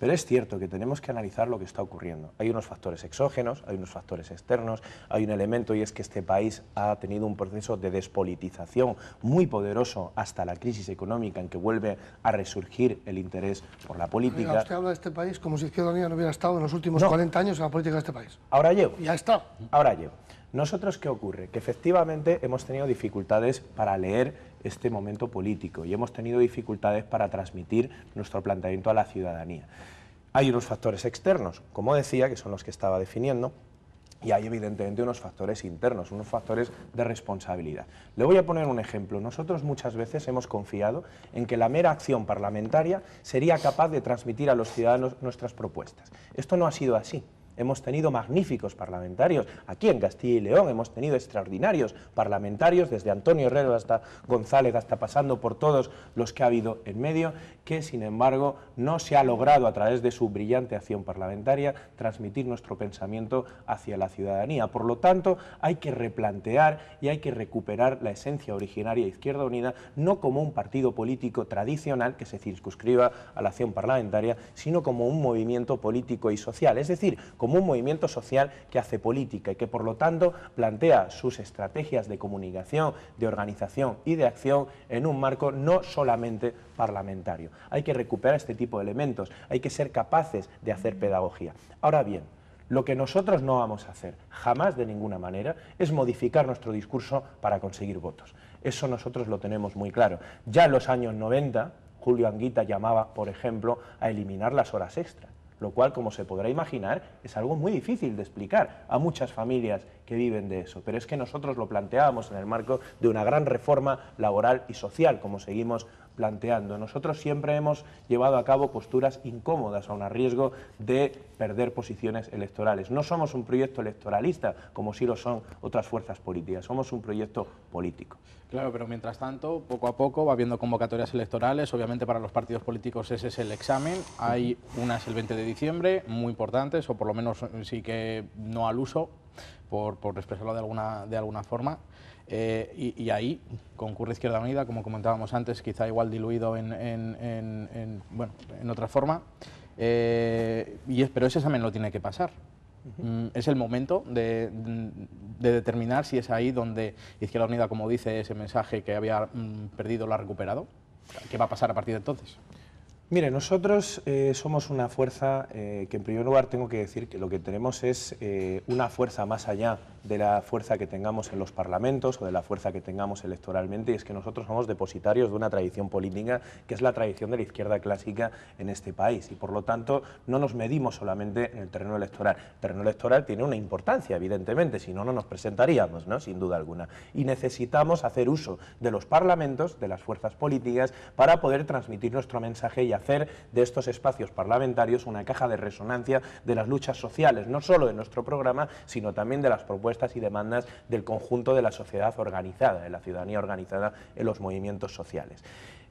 Pero es cierto que tenemos que analizar lo que está ocurriendo. Hay unos factores exógenos, hay unos factores externos, hay un elemento y es que este país ha tenido un proceso de despolitización muy poderoso hasta la crisis económica en que vuelve a resurgir el interés por la política. usted habla de este país como si izquierda unida no hubiera estado en los últimos 40 años en la política de este país. Ahora llevo. Ya está. Ahora llevo. Nosotros, ¿qué ocurre? Que efectivamente hemos tenido dificultades para leer este momento político y hemos tenido dificultades para transmitir nuestro planteamiento a la ciudadanía. Hay unos factores externos, como decía, que son los que estaba definiendo, y hay evidentemente unos factores internos, unos factores de responsabilidad. Le voy a poner un ejemplo. Nosotros muchas veces hemos confiado en que la mera acción parlamentaria sería capaz de transmitir a los ciudadanos nuestras propuestas. Esto no ha sido así hemos tenido magníficos parlamentarios. Aquí en Castilla y León hemos tenido extraordinarios parlamentarios, desde Antonio Herrero hasta González, hasta pasando por todos los que ha habido en medio, que sin embargo no se ha logrado a través de su brillante acción parlamentaria transmitir nuestro pensamiento hacia la ciudadanía. Por lo tanto, hay que replantear y hay que recuperar la esencia originaria de Izquierda Unida, no como un partido político tradicional que se circunscriba a la acción parlamentaria, sino como un movimiento político y social, es decir, como un movimiento social que hace política y que por lo tanto plantea sus estrategias de comunicación, de organización y de acción en un marco no solamente parlamentario. Hay que recuperar este tipo de elementos, hay que ser capaces de hacer pedagogía. Ahora bien, lo que nosotros no vamos a hacer, jamás de ninguna manera, es modificar nuestro discurso para conseguir votos. Eso nosotros lo tenemos muy claro. Ya en los años 90, Julio Anguita llamaba, por ejemplo, a eliminar las horas extras lo cual, como se podrá imaginar, es algo muy difícil de explicar a muchas familias que viven de eso. Pero es que nosotros lo planteábamos en el marco de una gran reforma laboral y social, como seguimos planteando. Nosotros siempre hemos llevado a cabo posturas incómodas, a a riesgo de perder posiciones electorales. No somos un proyecto electoralista, como sí lo son otras fuerzas políticas, somos un proyecto político. Claro, pero mientras tanto, poco a poco va habiendo convocatorias electorales, obviamente para los partidos políticos ese es el examen, hay unas el 20 de diciembre, muy importantes, o por lo menos sí que no al uso, por, por expresarlo de alguna, de alguna forma. Eh, y, ahí concurre Izquierda Unida, como comentábamos antes, quizá igual diluido en, en, otra forma. Eh, y pero ese examen lo tiene que pasar. Mm, es el momento de, de, determinar si es ahí donde Izquierda Unida, como dice, ese mensaje que había mm, perdido lo ha recuperado. ¿Qué va a pasar a partir de entonces? Mire, nosotros eh, somos una fuerza eh, que en primer lugar tengo que decir que lo que tenemos es eh, una fuerza más allá de la fuerza que tengamos en los parlamentos o de la fuerza que tengamos electoralmente, y es que nosotros somos depositarios de una tradición política que es la tradición de la izquierda clásica en este país, y por lo tanto no nos medimos solamente en el terreno electoral. El terreno electoral tiene una importancia, evidentemente, si no, no nos presentaríamos, ¿no? sin duda alguna. Y necesitamos hacer uso de los parlamentos, de las fuerzas políticas, para poder transmitir nuestro mensaje y hacer de estos espacios parlamentarios una caja de resonancia de las luchas sociales, no solo de nuestro programa, sino también de las propuestas y demandas del conjunto de la sociedad organizada, de la ciudadanía organizada en los movimientos sociales.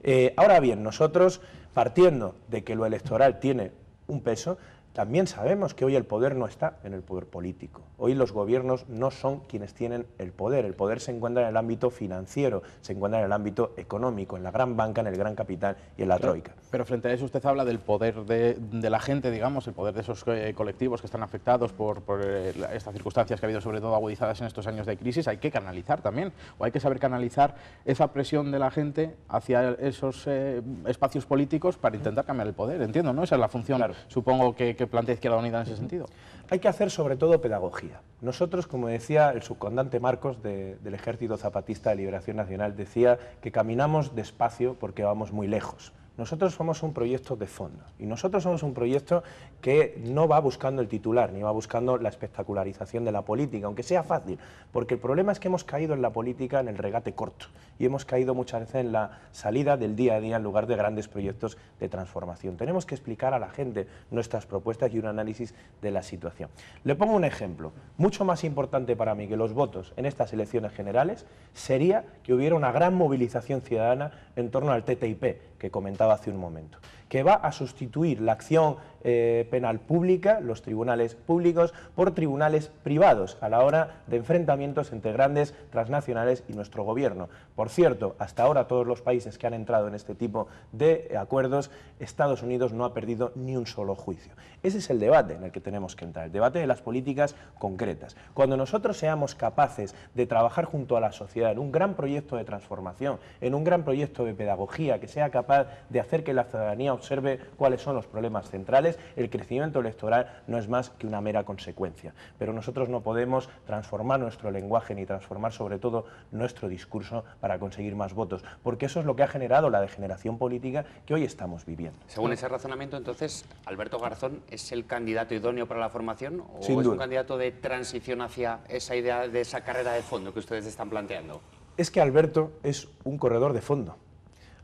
Eh, ahora bien, nosotros, partiendo de que lo electoral tiene un peso, también sabemos que hoy el poder no está en el poder político. Hoy los gobiernos no son quienes tienen el poder. El poder se encuentra en el ámbito financiero, se encuentra en el ámbito económico, en la gran banca, en el gran capital y en la troika. Pero frente a eso usted habla del poder de, la gente, digamos, el poder de esos eh, colectivos que están afectados por, eh, estas circunstancias que ha habido sobre todo agudizadas en estos años de crisis. Hay que canalizar también, o hay que saber canalizar esa presión de la gente hacia esos eh, espacios políticos para intentar cambiar el poder. Entiendo, ¿no? Esa es la función, supongo, que que plantea Izquierda Unida en ese sentido? Hay que hacer sobre todo pedagogía. Nosotros, como decía el subcondante Marcos del Ejército Zapatista de Liberación Nacional, decía que caminamos despacio porque vamos muy lejos. Nosotros somos un proyecto de fondo y nosotros somos un proyecto que no va buscando el titular, ni va buscando la espectacularización de la política, aunque sea fácil, porque el problema es que hemos caído en la política en el regate corto y hemos caído muchas veces en la salida del día a día en lugar de grandes proyectos de transformación. Tenemos que explicar a la gente nuestras propuestas y un análisis de la situación. Le pongo un ejemplo, mucho más importante para mí que los votos en estas elecciones generales sería que hubiera una gran movilización ciudadana en torno al TTIP, que comentaba hace un momento, que va a sustituir la acción eh, penal pública, los tribunales públicos, por tribunales privados a la hora de enfrentamientos entre grandes transnacionales y nuestro gobierno. Por cierto, hasta ahora todos los países que han entrado en este tipo de acuerdos, Estados Unidos no ha perdido ni un solo juicio. Ese es el debate en el que tenemos que entrar, el debate de las políticas concretas. Cuando nosotros seamos capaces de trabajar junto a la sociedad en un gran proyecto de transformación, en un gran proyecto de pedagogía que sea capaz de hacer que la ciudadanía observe cuáles son los problemas centrales, el crecimiento electoral no es más que una mera consecuencia. Pero nosotros no podemos transformar nuestro lenguaje ni transformar sobre todo nuestro discurso para conseguir más votos, porque eso es lo que ha generado la degeneración política que hoy estamos viviendo. Según ese razonamiento, entonces, Alberto Garzón es el candidato idóneo para la formación o es un candidato de transición hacia esa idea de esa carrera de fondo que ustedes están planteando. Es que Alberto es un corredor de fondo.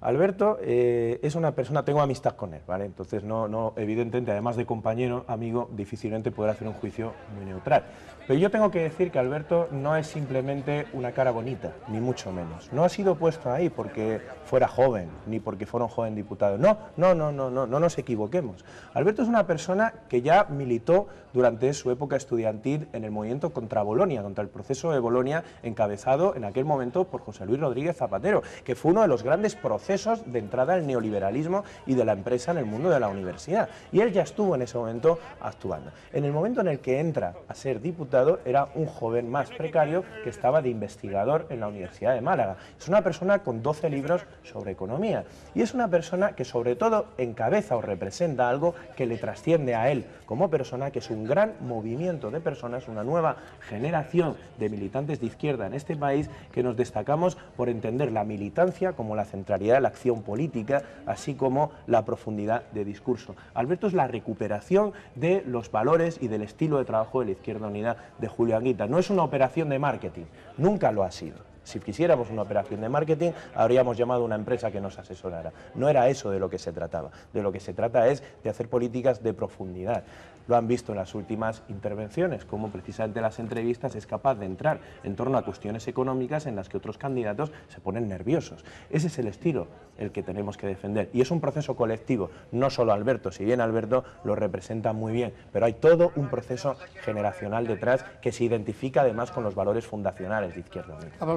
Alberto eh, es una persona, tengo amistad con él, ¿vale? Entonces, no, no, evidentemente, además de compañero, amigo, difícilmente podrá hacer un juicio muy neutral. Pero yo tengo que decir que Alberto no es simplemente una cara bonita, ni mucho menos. No ha sido puesto ahí porque fuera joven, ni porque fuera un joven diputado. No, no, no, no, no, no nos equivoquemos. Alberto es una persona que ya militó durante su época estudiantil en el movimiento contra Bolonia, contra el proceso de Bolonia, encabezado en aquel momento por José Luis Rodríguez Zapatero, que fue uno de los grandes procesos de entrada al neoliberalismo y de la empresa en el mundo de la universidad. Y él ya estuvo en ese momento actuando. En el momento en el que entra a ser diputado, era un joven más precario que estaba de investigador en la Universidad de Málaga. Es una persona con 12 libros sobre economía y es una persona que sobre todo encabeza o representa algo que le trasciende a él como persona, que es un gran movimiento de personas, una nueva generación de militantes de izquierda en este país que nos destacamos por entender la militancia como la centralidad de la acción política, así como la profundidad de discurso. Alberto es la recuperación de los valores y del estilo de trabajo de la izquierda unida de No es una operación de marketing, nunca lo ha sido. Si quisiéramos una operación de marketing, habríamos llamado a una empresa que nos asesorara. No era eso de lo que se trataba. De lo que se trata es de hacer políticas de profundidad lo han visto en las últimas intervenciones, como precisamente las entrevistas es capaz de entrar en torno a cuestiones económicas en las que otros candidatos se ponen nerviosos. Ese es el estilo el que tenemos que defender y es un proceso colectivo, no solo Alberto, si bien Alberto lo representa muy bien, pero hay todo un proceso generacional detrás que se identifica además con los valores fundacionales de Izquierda Unida. Habla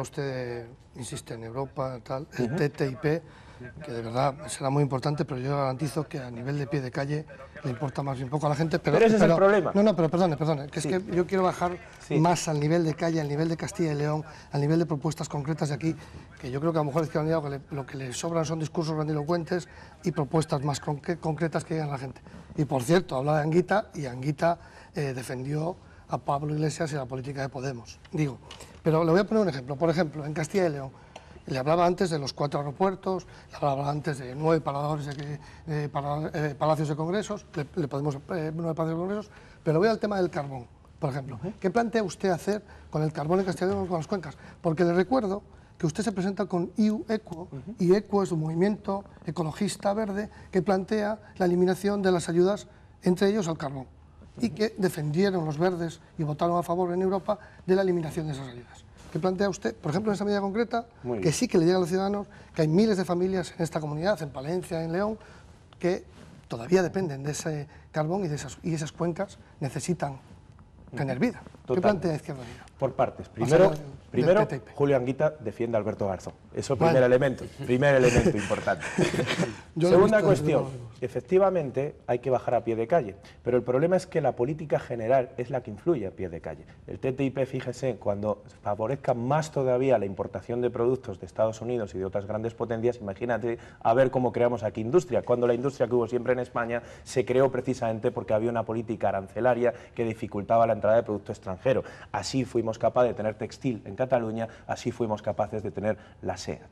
usted, eh, insiste, en Europa, tal, el que de verdad será muy importante, pero yo garantizo que a nivel de pie de calle le importa más bien poco a la gente. Pero, ese es el problema. No, no, pero perdone, perdone, que es que yo quiero bajar más al nivel de calle, al nivel de Castilla y León, al nivel de propuestas concretas de aquí, que yo creo que a lo mejor es lo que lo que le sobran son discursos grandilocuentes y propuestas más concretas que llegan a la gente. Y por cierto, habla de Anguita y Anguita eh, defendió a Pablo Iglesias y la política de Podemos, digo. Pero le voy a poner un ejemplo. Por ejemplo, en Castilla y León, le hablaba antes de los cuatro aeropuertos, le hablaba antes de nueve eh, palacios de congresos, le, podemos, eh, nueve palacios de congresos, pero voy al tema del carbón, por ejemplo. ¿Qué plantea usted hacer con el carbón en Castellón con las cuencas? Porque le recuerdo que usted se presenta con IU eco y ECO es un movimiento ecologista verde que plantea la eliminación de las ayudas, entre ellos al carbón, y que defendieron los verdes y votaron a favor en Europa de la eliminación de esas ayudas que plantea usted, por ejemplo, en esa medida concreta, que sí que le llega a los ciudadanos, que hay miles de familias en esta comunidad, en Palencia, en León, que todavía dependen de ese carbón y, de y esas cuencas necesitan tener vida. ¿Qué plantea Por partes. Primero, primero Julio Anguita defiende a Alberto Garzón. Eso es el primer elemento, primer elemento importante. *laughs* Segunda cuestión, efectivamente hay que bajar a pie de calle, pero el problema es que la política general es la que influye a pie de calle. El TTIP, fíjese, cuando favorezca más todavía la importación de productos de Estados Unidos y de otras grandes potencias, imagínate a ver cómo creamos aquí industria, cuando la industria que hubo siempre en España se creó precisamente porque había una política arancelaria que dificultaba la entrada de productos extranjeros Así fuimos capaces de tener textil en Cataluña, así fuimos capaces de tener la seda.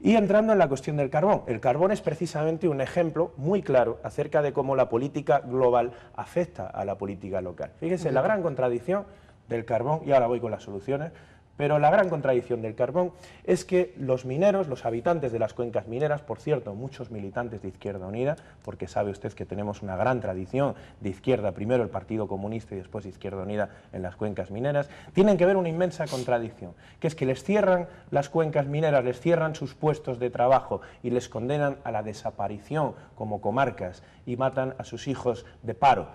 Y entrando en la cuestión del carbón, el carbón es precisamente un ejemplo muy claro acerca de cómo la política global afecta a la política local. Fíjense, la gran contradicción del carbón, y ahora voy con las soluciones, pero la gran contradicción del carbón es que los mineros, los habitantes de las cuencas mineras, por cierto, muchos militantes de Izquierda Unida, porque sabe usted que tenemos una gran tradición de izquierda, primero el Partido Comunista y después Izquierda Unida en las cuencas mineras, tienen que ver una inmensa contradicción, que es que les cierran las cuencas mineras, les cierran sus puestos de trabajo y les condenan a la desaparición como comarcas y matan a sus hijos de paro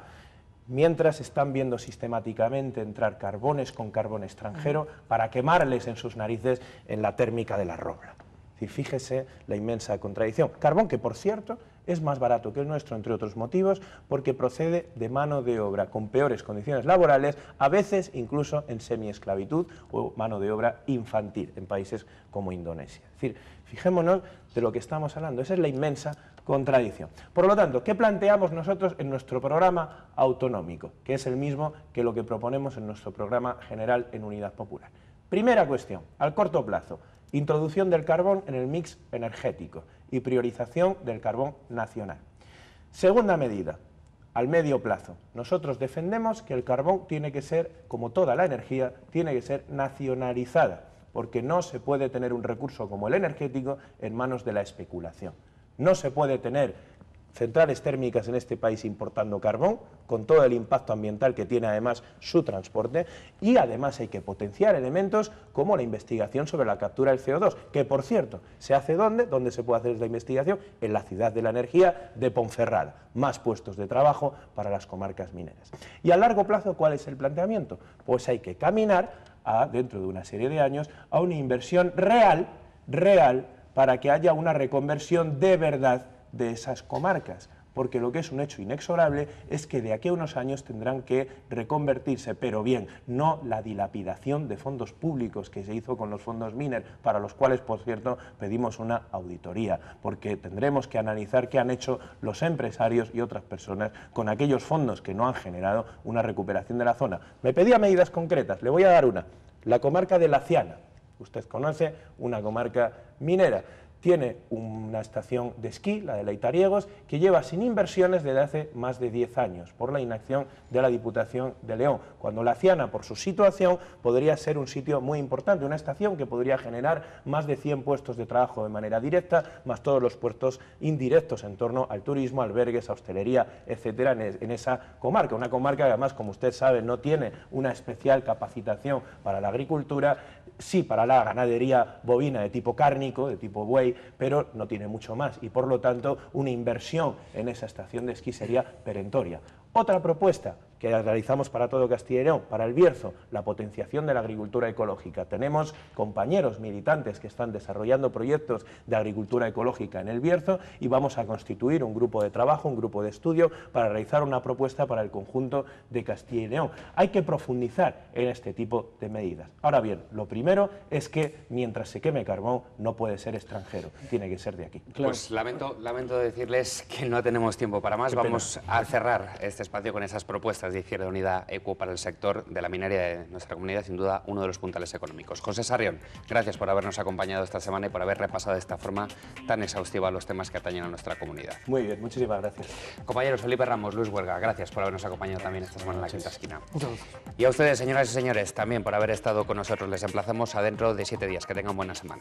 mientras están viendo sistemáticamente entrar carbones con carbón extranjero para quemarles en sus narices en la térmica de la robla. fíjese la inmensa contradicción. Carbón que, por cierto, es más barato que el nuestro, entre otros motivos, porque procede de mano de obra con peores condiciones laborales, a veces incluso en semiesclavitud o mano de obra infantil en países como Indonesia. Es decir, fijémonos de lo que estamos hablando. Esa es la inmensa contradicción. Por lo tanto, ¿qué planteamos nosotros en nuestro programa autonómico? Que es el mismo que lo que proponemos en nuestro programa general en Unidad Popular. Primera cuestión, al corto plazo, introducción del carbón en el mix energético y priorización del carbón nacional. Segunda medida, al medio plazo. Nosotros defendemos que el carbón tiene que ser, como toda la energía, tiene que ser nacionalizada, porque no se puede tener un recurso como el energético en manos de la especulación. No se puede tener centrales térmicas en este país importando carbón, con todo el impacto ambiental que tiene además su transporte, y además hay que potenciar elementos como la investigación sobre la captura del CO2, que por cierto, ¿se hace dónde? ¿Dónde se puede hacer la investigación? En la ciudad de la energía de Ponferrada, más puestos de trabajo para las comarcas mineras. Y a largo plazo, ¿cuál es el planteamiento? Pues hay que caminar, a, dentro de una serie de años, a una inversión real, real, para que haya una reconversión de verdad de esas comarcas porque lo que es un hecho inexorable es que de aquí a unos años tendrán que reconvertirse, pero bien, no la dilapidación de fondos públicos que se hizo con los fondos Miner, para los cuales, por cierto, pedimos una auditoría, porque tendremos que analizar qué han hecho los empresarios y otras personas con aquellos fondos que no han generado una recuperación de la zona. Me pedía medidas concretas, le voy a dar una, la comarca de La Ciana usted conoce, una comarca minera. Tiene una estación de esquí, la de Leitariegos, que lleva sin inversiones desde hace más de 10 años, por la inacción de la Diputación de León, cuando La Ciana, por su situación, podría ser un sitio muy importante, una estación que podría generar más de 100 puestos de trabajo de manera directa, más todos los puestos indirectos en torno al turismo, albergues, hostelería, etcétera, en, en esa comarca. Una comarca que además, como usted sabe, no tiene una especial capacitación para la agricultura sí para la ganadería bovina de tipo cárnico, de tipo buey, pero no tiene mucho más y por lo tanto una inversión en esa estación de esquí sería perentoria. Otra propuesta, que realizamos para todo Castilla y León, para el Bierzo, la potenciación de la agricultura ecológica. Tenemos compañeros militantes que están desarrollando proyectos de agricultura ecológica en el Bierzo y vamos a constituir un grupo de trabajo, un grupo de estudio para realizar una propuesta para el conjunto de Castilla y León. Hay que profundizar en este tipo de medidas. Ahora bien, lo primero es que mientras se queme carbón no puede ser extranjero, tiene que ser de aquí. Pues lamento, lamento decirles que no tenemos tiempo para más, vamos a cerrar este espacio con esas propuestas de Izquierda Unida ECU para el sector de la minería de nuestra comunidad, sin duda uno de los puntales económicos. José Sarrión, gracias por habernos acompañado esta semana y por haber repasado de esta forma tan exhaustiva los temas que atañen a nuestra comunidad. Muy bien, muchísimas gracias. Compañeros Felipe Ramos, Luis Huelga, gracias por habernos acompañado también esta semana en la Quinta Esquina. Y a ustedes, señoras y señores, también por haber estado con nosotros. Les emplazamos adentro de siete días. Que tengan buena semana.